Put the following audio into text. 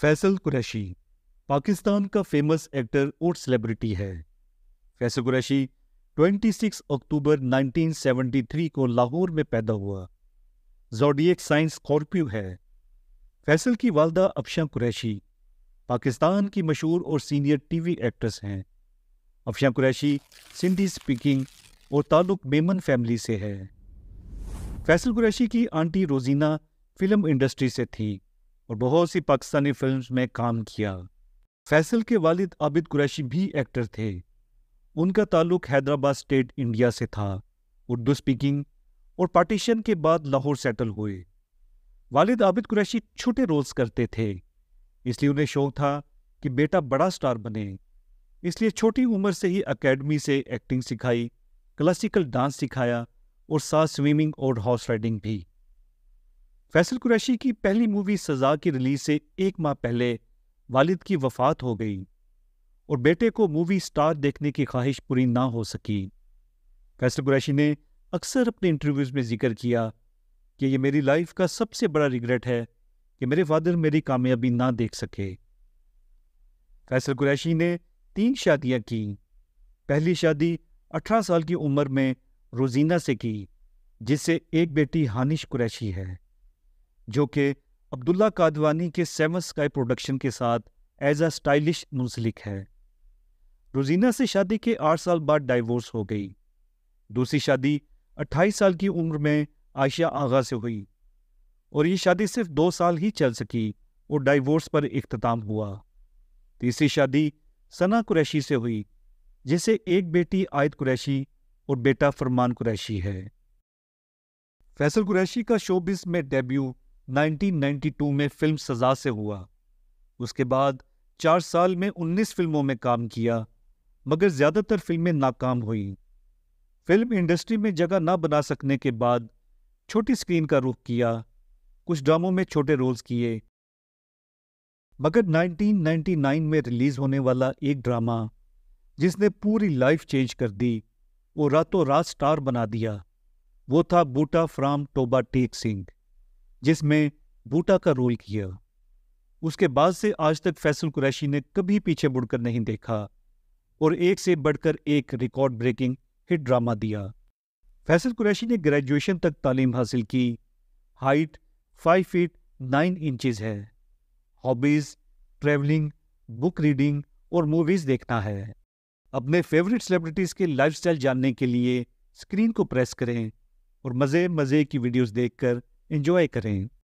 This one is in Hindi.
फैसल कुरैशी पाकिस्तान का फेमस एक्टर और सेलिब्रिटी है फैसल कुरैशी 26 अक्टूबर 1973 को लाहौर में पैदा हुआ जोडियक साइंस स्कॉर्पियो है फैसल की वालदा अफशा कुरैशी पाकिस्तान की मशहूर और सीनियर टीवी एक्ट्रेस हैं अफशा कुरैशी सिंधी स्पीकिंग और ताल्लुक मेमन फैमिली से है फैसल कुरैशी की आंटी रोजीना फिल्म इंडस्ट्री से थी और बहुत सी पाकिस्तानी फिल्म में काम किया फैसल के वालिद आबिद कुरैशी भी एक्टर थे उनका ताल्लुक हैदराबाद स्टेट इंडिया से था उर्दू स्पीकिंग और पार्टीशन के बाद लाहौर सेटल हुए वालिद आबिद कुरैशी छोटे रोल्स करते थे इसलिए उन्हें शौक था कि बेटा बड़ा स्टार बने इसलिए छोटी उम्र से ही एकेडमी से एक्टिंग सिखाई क्लासिकल डांस सिखाया और साथ स्विमिंग और हॉर्स राइडिंग भी फैसल कुरैशी की पहली मूवी सजा की रिलीज से एक माह पहले वालिद की वफात हो गई और बेटे को मूवी स्टार देखने की ख्वाहिश पूरी ना हो सकी फैसल कुरैशी ने अक्सर अपने इंटरव्यूज़ में जिक्र किया कि यह मेरी लाइफ का सबसे बड़ा रिग्रेट है कि मेरे फादर मेरी कामयाबी ना देख सके फैसल कुरैशी ने तीन शादियां की पहली शादी अठारह साल की उम्र में रोजीना से की जिससे एक बेटी हानिश कुरैशी है जो कि अब्दुल्ला कादवानी के सेवन स्काई प्रोडक्शन के साथ एज अ स्टाइलिश मुंसलिक है रोजीना से शादी के आठ साल बाद डाइवोर्स हो गई दूसरी शादी अट्ठाईस साल की उम्र में आयशा आगा से हुई और ये शादी सिर्फ दो साल ही चल सकी और डाइवोर्स पर इख्ताम हुआ तीसरी शादी सना कुरैशी से हुई जिसे एक बेटी आयद कुरैशी और बेटा फरमान कुरैशी है फैसल कुरैशी का शोबिस में डेब्यू 1992 में फिल्म सजा से हुआ उसके बाद चार साल में 19 फिल्मों में काम किया मगर ज़्यादातर फिल्में नाकाम हुई फिल्म इंडस्ट्री में जगह ना बना सकने के बाद छोटी स्क्रीन का रुख किया कुछ ड्रामों में छोटे रोल्स किए मगर 1999 में रिलीज़ होने वाला एक ड्रामा जिसने पूरी लाइफ चेंज कर दी वो रातों रात स्टार बना दिया वो था बूटा फ्राम टोबा टेक सिंह जिसमें बूटा का रोल किया उसके बाद से आज तक फैसल कुरैशी ने कभी पीछे मुड़कर नहीं देखा और एक से बढ़कर एक रिकॉर्ड ब्रेकिंग हिट ड्रामा दिया फैसल कुरैशी ने ग्रेजुएशन तक तालीम हासिल की height five feet nine inches है हॉबीज़ ट्रेवलिंग बुक रीडिंग और मूवीज़ देखना है अपने फेवरेट सेलिब्रिटीज़ के लाइफस्टाइल जानने के लिए स्क्रीन को प्रेस करें और मज़े मज़े की वीडियोस देखकर इंजॉय करें